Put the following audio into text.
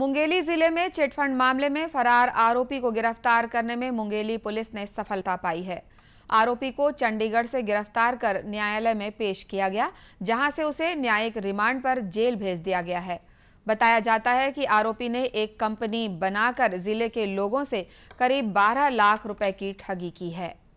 मुंगेली जिले में चिटफंड मामले में फरार आरोपी को गिरफ्तार करने में मुंगेली पुलिस ने सफलता पाई है आरोपी को चंडीगढ़ से गिरफ्तार कर न्यायालय में पेश किया गया जहां से उसे न्यायिक रिमांड पर जेल भेज दिया गया है बताया जाता है कि आरोपी ने एक कंपनी बनाकर जिले के लोगों से करीब 12 लाख रुपए की ठगी की है